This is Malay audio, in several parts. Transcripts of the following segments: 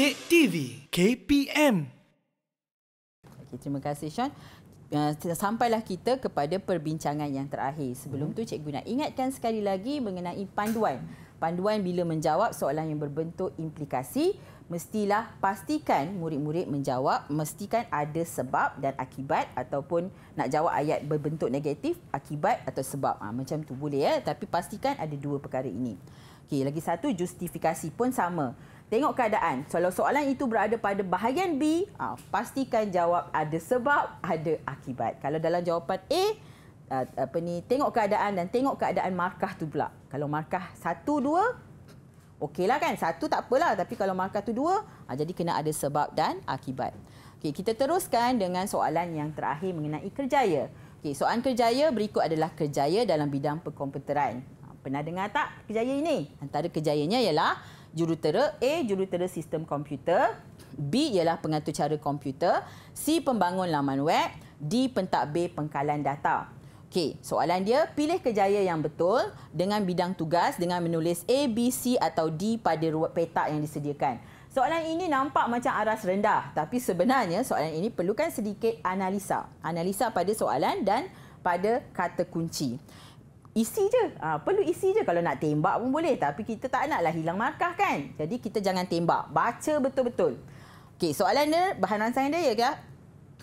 Update TV KPM. Okay, terima kasih Sean. Uh, sampailah kita kepada perbincangan yang terakhir. Sebelum hmm tu cikgu nak ingatkan sekali lagi mengenai panduan. Panduan bila menjawab soalan yang berbentuk implikasi, mestilah pastikan murid-murid menjawab mestikan ada sebab dan akibat ataupun nak jawab ayat berbentuk negatif akibat atau sebab. Ha, macam tu boleh ya, tapi pastikan ada dua perkara ini. Okey, lagi satu justifikasi pun sama. Tengok keadaan. Kalau soalan itu berada pada bahagian B, ah, pastikan jawab ada sebab, ada akibat. Kalau dalam jawapan A, ah, apa ni, tengok keadaan dan tengok keadaan markah tu pula. Kalau markah satu dua, okeylah kan? Satu tak apalah. Tapi kalau markah tu dua, ah, jadi kena ada sebab dan akibat. Okay, kita teruskan dengan soalan yang terakhir mengenai kerjaya. Okay, soalan kerjaya berikut adalah kerjaya dalam bidang perkomputeran. Pernah dengar tak kerjaya ini? Antara kerjayanya ialah jurutera A jurutera sistem komputer B ialah pengatur cara komputer C pembangun laman web D pentak B pengkalan data Okey, soalan dia pilih kejayaan yang betul dengan bidang tugas dengan menulis A, B, C atau D pada ruang petak yang disediakan. Soalan ini nampak macam aras rendah tapi sebenarnya soalan ini perlukan sedikit analisa. Analisa pada soalan dan pada kata kunci isi je. Ha, perlu isi je kalau nak tembak pun boleh. Tapi kita tak naklah hilang markah kan. Jadi kita jangan tembak. Baca betul-betul. Okey, soalan dia bahan rangsangan dia ya kak?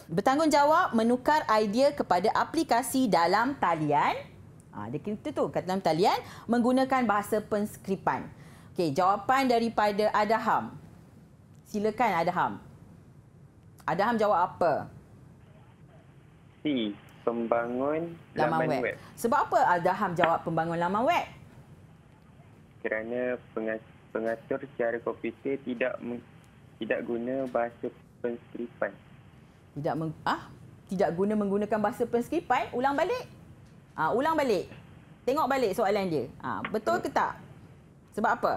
Bertanggungjawab menukar idea kepada aplikasi dalam talian. Ha, dia kita tu kat dalam talian menggunakan bahasa penskripan. Okey, jawapan daripada Adham. Silakan Adham. Adham jawab apa? C pembangun laman, laman web. web. Sebab apa Adham jawab pembangun laman web? Kerana pengatur cara komputer tidak tidak guna bahasa penskripan. Tidak meng, ah tidak guna menggunakan bahasa penskripan, ulang balik. Ah ulang balik. Tengok balik soalan dia. Ah betul ke tak? Sebab apa?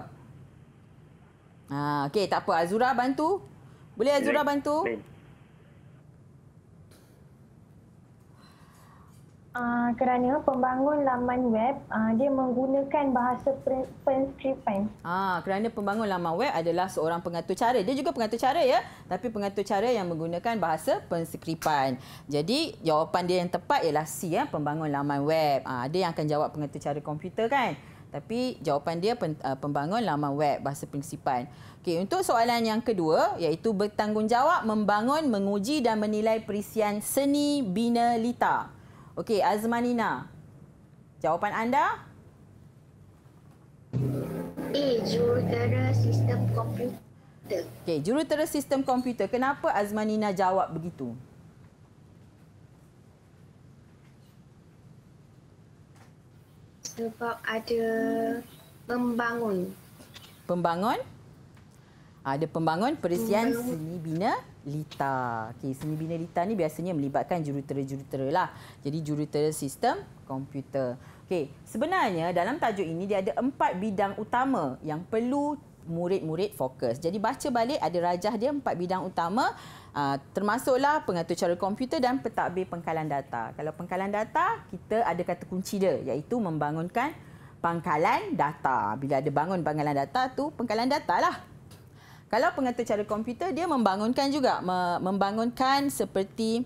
Ah okey tak apa Azura bantu. Boleh Azura bantu? Lain. Ah, kerana pembangun laman web uh, dia menggunakan bahasa penskripan. Ah, kerana pembangun laman web adalah seorang pengatur cara. Dia juga pengatur cara ya, tapi pengatur cara yang menggunakan bahasa penskripan. Jadi jawapan dia yang tepat ialah C ya, pembangun laman web. Ah, ada yang akan jawab pengatur cara komputer kan? Tapi jawapan dia ah, pembangun laman web bahasa penskripan. Okey, untuk soalan yang kedua iaitu bertanggungjawab membangun, menguji dan menilai perisian seni bina litar. Okey, Azmanina. Jawapan anda? A. Jurutera Sistem Komputer. Okey, Jurutera Sistem Komputer. Kenapa Azmanina jawab begitu? Sebab ada pembangun. Pembangun? ada pembangun perisian hmm. seni bina lita. Okey, seni bina lita ni biasanya melibatkan jurutera-jurutera lah. Jadi jurutera sistem komputer. Okey, sebenarnya dalam tajuk ini dia ada empat bidang utama yang perlu murid-murid fokus. Jadi baca balik ada rajah dia empat bidang utama ah, termasuklah pengatur cara komputer dan pentadbir pengkalan data. Kalau pengkalan data, kita ada kata kunci dia iaitu membangunkan pangkalan data. Bila ada bangun pangkalan data tu pengkalan data lah. Kalau pengatur cara komputer, dia membangunkan juga. Membangunkan seperti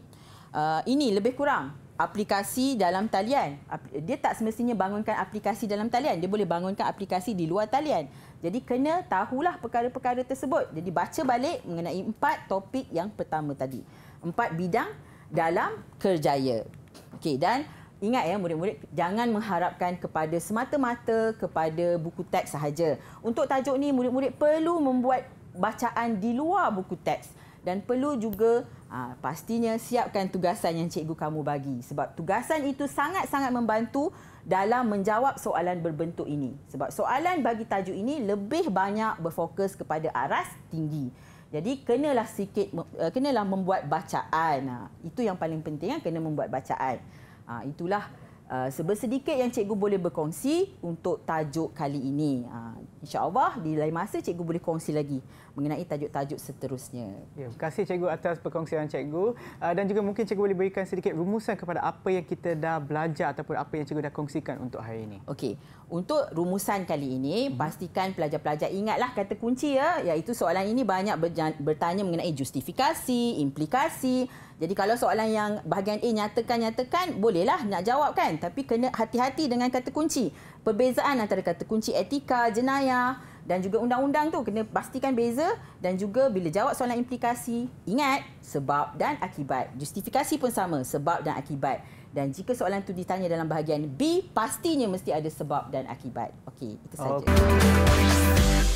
uh, ini, lebih kurang. Aplikasi dalam talian. Dia tak semestinya bangunkan aplikasi dalam talian. Dia boleh bangunkan aplikasi di luar talian. Jadi, kena tahulah perkara-perkara tersebut. Jadi, baca balik mengenai empat topik yang pertama tadi. Empat bidang dalam kerjaya. okay dan ingat ya murid-murid jangan mengharapkan kepada semata-mata kepada buku teks sahaja. Untuk tajuk ni murid-murid perlu membuat bacaan di luar buku teks dan perlu juga ha, pastinya siapkan tugasan yang cikgu kamu bagi sebab tugasan itu sangat-sangat membantu dalam menjawab soalan berbentuk ini sebab soalan bagi tajuk ini lebih banyak berfokus kepada aras tinggi jadi kenalah sikit eh, kenalah membuat bacaan ha, itu yang paling penting kan kena membuat bacaan ha, itulah Uh, sebersedikit yang cikgu boleh berkongsi untuk tajuk kali ini. Uh, InsyaAllah di lain masa cikgu boleh kongsi lagi mengenai tajuk-tajuk seterusnya. Ya, terima kasih cikgu atas perkongsian cikgu. Uh, dan juga mungkin cikgu boleh berikan sedikit rumusan kepada apa yang kita dah belajar ataupun apa yang cikgu dah kongsikan untuk hari ini. Okey, untuk rumusan kali ini, mhm. pastikan pelajar-pelajar ingatlah kata kunci ya, iaitu soalan ini banyak bertanya mengenai justifikasi, implikasi. Jadi kalau soalan yang bahagian A nyatakan-nyatakan, bolehlah nak jawab kan? kan tapi kena hati-hati dengan kata kunci perbezaan antara kata kunci etika jenayah dan juga undang-undang tu kena pastikan beza dan juga bila jawab soalan implikasi ingat sebab dan akibat justifikasi pun sama sebab dan akibat dan jika soalan tu ditanya dalam bahagian B pastinya mesti ada sebab dan akibat okey itu saja okay.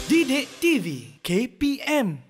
Didik TV KPM